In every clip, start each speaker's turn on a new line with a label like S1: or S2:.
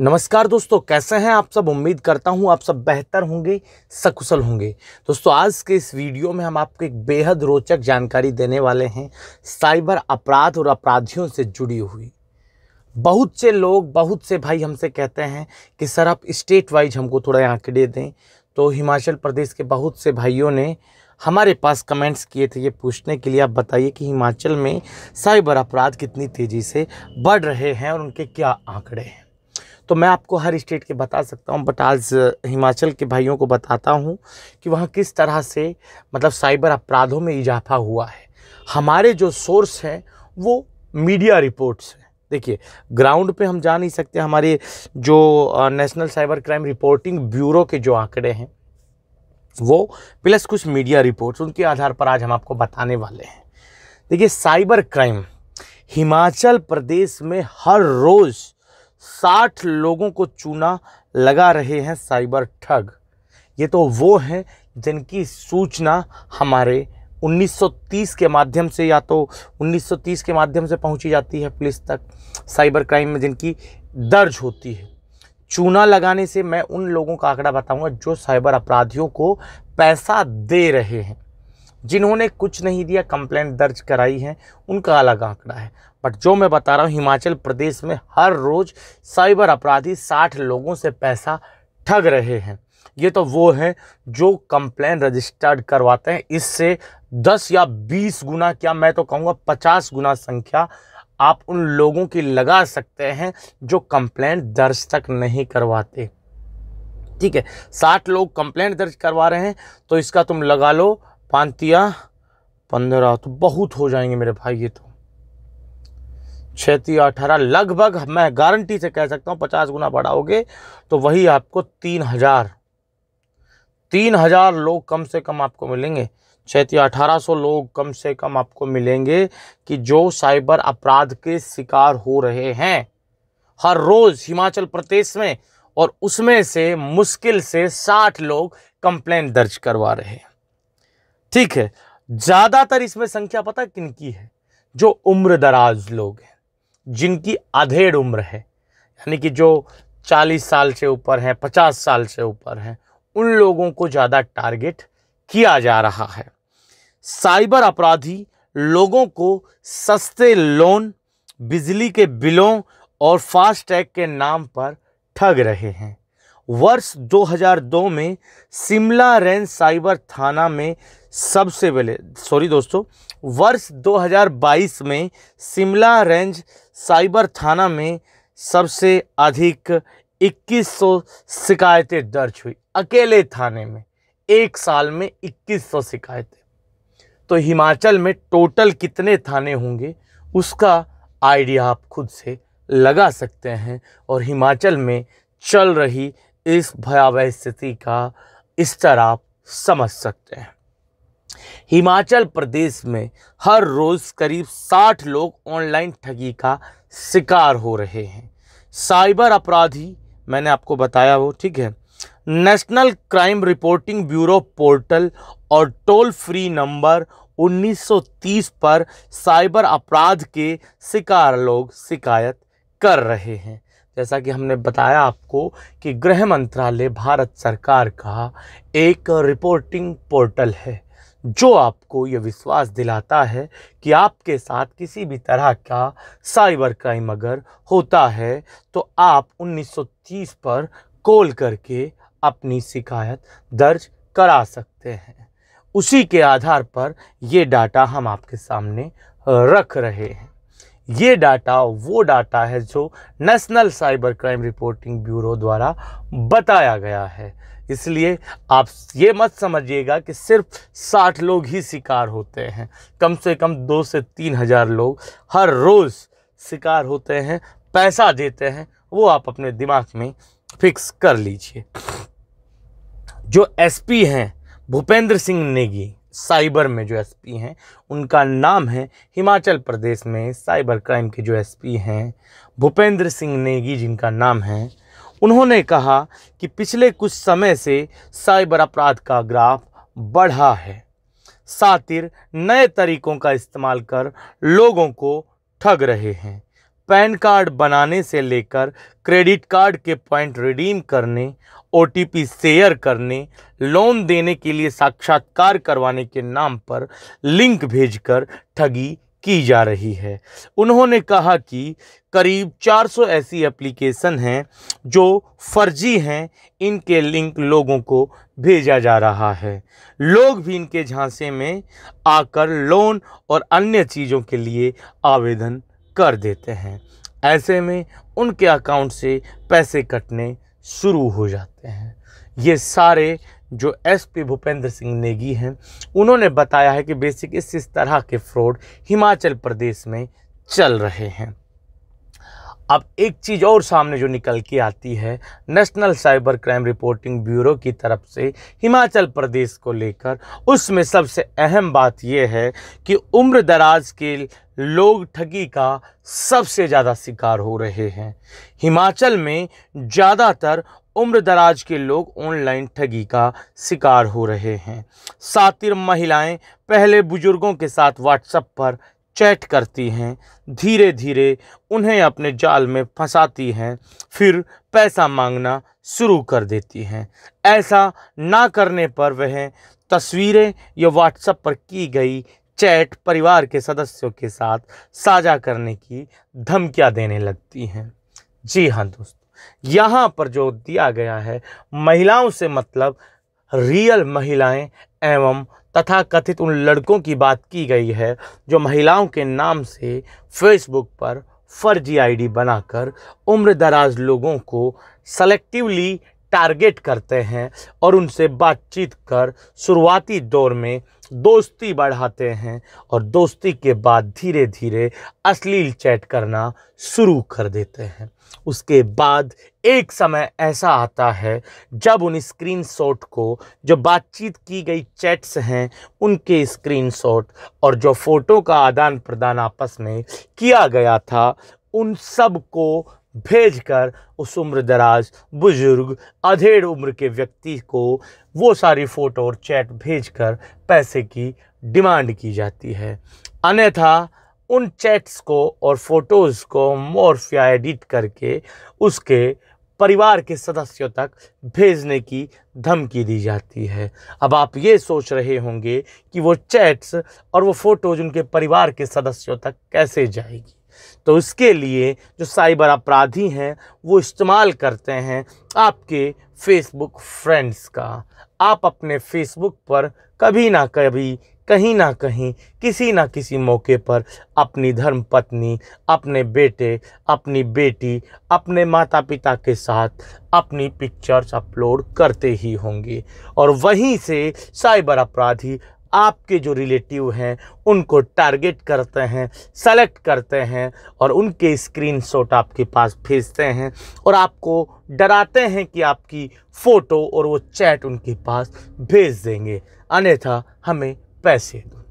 S1: नमस्कार दोस्तों कैसे हैं आप सब उम्मीद करता हूं आप सब बेहतर होंगे सकुशल होंगे दोस्तों आज के इस वीडियो में हम आपको एक बेहद रोचक जानकारी देने वाले हैं साइबर अपराध और अपराधियों से जुड़ी हुई बहुत से लोग बहुत से भाई हमसे कहते हैं कि सर आप स्टेट वाइज हमको थोड़ा आंकड़े दें तो हिमाचल प्रदेश के बहुत से भाइयों ने हमारे पास कमेंट्स किए थे ये पूछने के लिए आप बताइए कि हिमाचल में साइबर अपराध कितनी तेज़ी से बढ़ रहे हैं और उनके क्या आंकड़े हैं तो मैं आपको हर स्टेट के बता सकता हूँ बट आज हिमाचल के भाइयों को बताता हूँ कि वहाँ किस तरह से मतलब साइबर अपराधों में इजाफा हुआ है हमारे जो सोर्स हैं वो मीडिया रिपोर्ट्स हैं देखिए ग्राउंड पे हम जा नहीं सकते हमारे जो national cyber crime reporting bureau के जो आंकड़े हैं वो प्लस कुछ मीडिया रिपोर्ट्स उनके आधार पर आज हम आपको बताने वाले हैं देखिए साइबर क्राइम हिमाचल प्रदेश में हर रोज़ साठ लोगों को चूना लगा रहे हैं साइबर ठग ये तो वो हैं जिनकी सूचना हमारे 1930 के माध्यम से या तो 1930 के माध्यम से पहुंची जाती है पुलिस तक साइबर क्राइम में जिनकी दर्ज होती है चूना लगाने से मैं उन लोगों का आंकड़ा बताऊंगा जो साइबर अपराधियों को पैसा दे रहे हैं जिन्होंने कुछ नहीं दिया कंप्लेंट दर्ज कराई है उनका अलग आंकड़ा है बट जो मैं बता रहा हूँ हिमाचल प्रदेश में हर रोज़ साइबर अपराधी साठ लोगों से पैसा ठग रहे हैं ये तो वो हैं जो कंप्लेन रजिस्टर्ड करवाते हैं इससे 10 या 20 गुना क्या मैं तो कहूँगा 50 गुना संख्या आप उन लोगों की लगा सकते हैं जो कंप्लेंट दर्ज तक नहीं करवाते ठीक है साठ लोग कंप्लेंट दर्ज करवा रहे हैं तो इसका तुम लगा लो पांतिया पंद्रह तो बहुत हो जाएंगे मेरे भाई ये तो छती अठारह लगभग मैं गारंटी से कह सकता हूं पचास गुना बढ़ाओगे तो वही आपको तीन हज़ार तीन हज़ार लोग कम से कम आपको मिलेंगे छती अठारह सौ लोग कम से कम आपको मिलेंगे कि जो साइबर अपराध के शिकार हो रहे हैं हर रोज़ हिमाचल प्रदेश में और उसमें से मुश्किल से साठ लोग कंप्लेन दर्ज करवा रहे हैं ठीक है ज़्यादातर इसमें संख्या पता किन की है जो उम्र दराज लोग हैं जिनकी अधेड़ उम्र है यानी कि जो चालीस साल से ऊपर हैं पचास साल से ऊपर हैं उन लोगों को ज़्यादा टारगेट किया जा रहा है साइबर अपराधी लोगों को सस्ते लोन बिजली के बिलों और फास्टैग के नाम पर ठग रहे हैं वर्ष 2002 में शिमला रेंज साइबर थाना में सबसे पहले सॉरी दोस्तों वर्ष 2022 में शिमला रेंज साइबर थाना में सबसे अधिक 2100 शिकायतें दर्ज हुई अकेले थाने में एक साल में 2100 शिकायतें तो हिमाचल में टोटल कितने थाने होंगे उसका आइडिया आप खुद से लगा सकते हैं और हिमाचल में चल रही इस भयावह स्थिति का स्तर आप समझ सकते हैं हिमाचल प्रदेश में हर रोज़ करीब 60 लोग ऑनलाइन ठगी का शिकार हो रहे हैं साइबर अपराधी मैंने आपको बताया वो ठीक है national crime reporting bureau portal और टोल फ्री नंबर 1930 पर साइबर अपराध के शिकार लोग शिकायत कर रहे हैं जैसा कि हमने बताया आपको कि गृह मंत्रालय भारत सरकार का एक रिपोर्टिंग पोर्टल है जो आपको ये विश्वास दिलाता है कि आपके साथ किसी भी तरह का साइबर क्राइम अगर होता है तो आप 1930 पर कॉल करके अपनी शिकायत दर्ज करा सकते हैं उसी के आधार पर ये डाटा हम आपके सामने रख रहे हैं ये डाटा वो डाटा है जो national cyber crime reporting bureau द्वारा बताया गया है इसलिए आप ये मत समझिएगा कि सिर्फ साठ लोग ही शिकार होते हैं कम से कम दो से तीन हज़ार लोग हर रोज़ शिकार होते हैं पैसा देते हैं वो आप अपने दिमाग में फिक्स कर लीजिए जो एसपी हैं भूपेंद्र सिंह नेगी साइबर में जो एसपी हैं उनका नाम है हिमाचल प्रदेश में साइबर क्राइम के जो एसपी हैं भूपेंद्र सिंह नेगी जिनका नाम है उन्होंने कहा कि पिछले कुछ समय से साइबर अपराध का ग्राफ बढ़ा है सातिर नए तरीकों का इस्तेमाल कर लोगों को ठग रहे हैं पैन कार्ड बनाने से लेकर क्रेडिट कार्ड के पॉइंट रिडीम करने ओ शेयर करने लोन देने के लिए साक्षात्कार करवाने के नाम पर लिंक भेजकर ठगी की जा रही है उन्होंने कहा कि करीब 400 ऐसी एप्लीकेशन हैं जो फर्जी हैं इनके लिंक लोगों को भेजा जा रहा है लोग भी इनके झांसे में आकर लोन और अन्य चीज़ों के लिए आवेदन कर देते हैं ऐसे में उनके अकाउंट से पैसे कटने शुरू हो जाते हैं ये सारे जो एसपी भूपेंद्र सिंह नेगी हैं उन्होंने बताया है कि बेसिक इस इस तरह के फ्रॉड हिमाचल प्रदेश में चल रहे हैं अब एक चीज़ और सामने जो निकल के आती है national cyber crime reporting bureau की तरफ से हिमाचल प्रदेश को लेकर उसमें सबसे अहम बात यह है कि उम्र दराज के लोग ठगी का सबसे ज़्यादा शिकार हो रहे हैं हिमाचल में ज़्यादातर उम्र दराज के लोग ऑनलाइन ठगी का शिकार हो रहे हैं सातिर महिलाएं पहले बुजुर्गों के साथ व्हाट्सअप पर चैट करती हैं धीरे धीरे उन्हें अपने जाल में फंसाती हैं फिर पैसा मांगना शुरू कर देती हैं ऐसा ना करने पर वह तस्वीरें या व्हाट्सअप पर की गई चैट परिवार के सदस्यों के साथ साझा करने की धमकियां देने लगती हैं जी हाँ दोस्तों यहाँ पर जो दिया गया है महिलाओं से मतलब रियल महिलाएं एवं तथा कथित उन लड़कों की बात की गई है जो महिलाओं के नाम से फेसबुक पर फर्जी आईडी बनाकर उम्र दराज लोगों को सेलेक्टिवली टारगेट करते हैं और उनसे बातचीत कर शुरुआती दौर में दोस्ती बढ़ाते हैं और दोस्ती के बाद धीरे धीरे अश्लील चैट करना शुरू कर देते हैं उसके बाद एक समय ऐसा आता है जब उन स्क्रीनशॉट को जो बातचीत की गई चैट्स हैं उनके स्क्रीनशॉट और जो फ़ोटो का आदान प्रदान आपस में किया गया था उन सब को भेजकर उस उम्र दराज बुज़ुर्ग अधेड़ उम्र के व्यक्ति को वो सारी फ़ोटो और चैट भेजकर पैसे की डिमांड की जाती है अन्यथा उन चैट्स को और फ़ोटोज़ को मॉर्फ या एडिट करके उसके परिवार के सदस्यों तक भेजने की धमकी दी जाती है अब आप ये सोच रहे होंगे कि वो चैट्स और वो फ़ोटोज़ उनके परिवार के सदस्यों तक कैसे जाएगी तो इसके लिए जो साइबर अपराधी हैं वो इस्तेमाल करते हैं आपके फेसबुक फ्रेंड्स का आप अपने फेसबुक पर कभी ना कभी कहीं ना कहीं किसी ना किसी मौके पर अपनी धर्म पत्नी अपने बेटे अपनी बेटी अपने माता पिता के साथ अपनी पिक्चर्स अपलोड करते ही होंगे और वहीं से साइबर अपराधी आपके जो रिलेटिव हैं उनको टारगेट करते हैं सेलेक्ट करते हैं और उनके स्क्रीनशॉट आपके पास भेजते हैं और आपको डराते हैं कि आपकी फ़ोटो और वो चैट उनके पास भेज देंगे अन्यथा हमें पैसे दो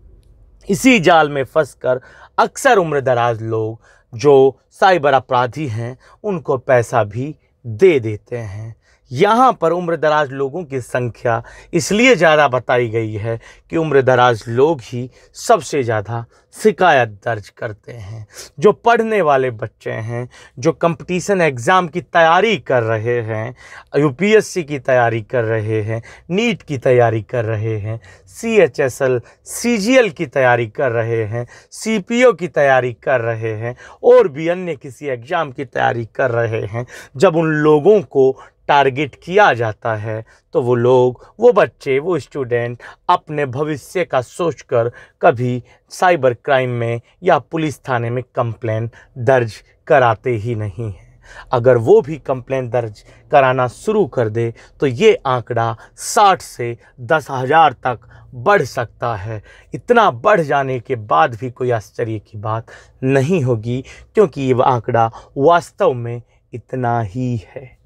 S1: इसी जाल में फंसकर अक्सर उम्र दराज लोग जो साइबर अपराधी हैं उनको पैसा भी दे देते हैं यहाँ पर उम्र दराज लोगों की संख्या इसलिए ज़्यादा बताई गई है कि उम्र दराज लोग ही सबसे ज़्यादा शिकायत दर्ज करते हैं जो पढ़ने वाले बच्चे हैं जो कंपटीशन एग्ज़ाम की तैयारी कर रहे हैं यूपीएससी की तैयारी कर रहे हैं नीट की तैयारी कर रहे हैं C H S L C G L की तैयारी कर रहे हैं सी पी ओ की तैयारी कर रहे हैं और भी अन्य किसी एग्ज़ाम की तैयारी कर रहे हैं जब उन लोगों को टारगेट किया जाता है तो वो लोग वो बच्चे वो स्टूडेंट अपने भविष्य का सोचकर कभी साइबर क्राइम में या पुलिस थाने में कंप्लेन दर्ज कराते ही नहीं हैं अगर वो भी कंप्लेन दर्ज कराना शुरू कर दे तो ये आंकड़ा 60 से दस हज़ार तक बढ़ सकता है इतना बढ़ जाने के बाद भी कोई आश्चर्य की बात नहीं होगी क्योंकि ये आंकड़ा वास्तव में इतना ही है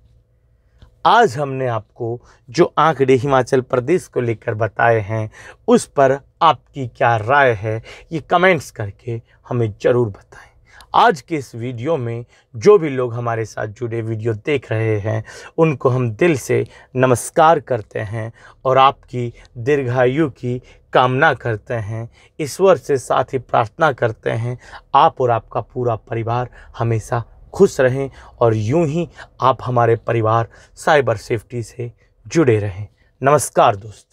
S1: आज हमने आपको जो आंकड़े हिमाचल प्रदेश को लेकर बताए हैं उस पर आपकी क्या राय है ये कमेंट्स करके हमें ज़रूर बताएं आज के इस वीडियो में जो भी लोग हमारे साथ जुड़े वीडियो देख रहे हैं उनको हम दिल से नमस्कार करते हैं और आपकी दीर्घायु की कामना करते हैं ईश्वर से साथ ही प्रार्थना करते हैं आप और आपका पूरा परिवार हमेशा खुश रहें और यूं ही आप हमारे परिवार साइबर सेफ्टी से जुड़े रहें नमस्कार दोस्तों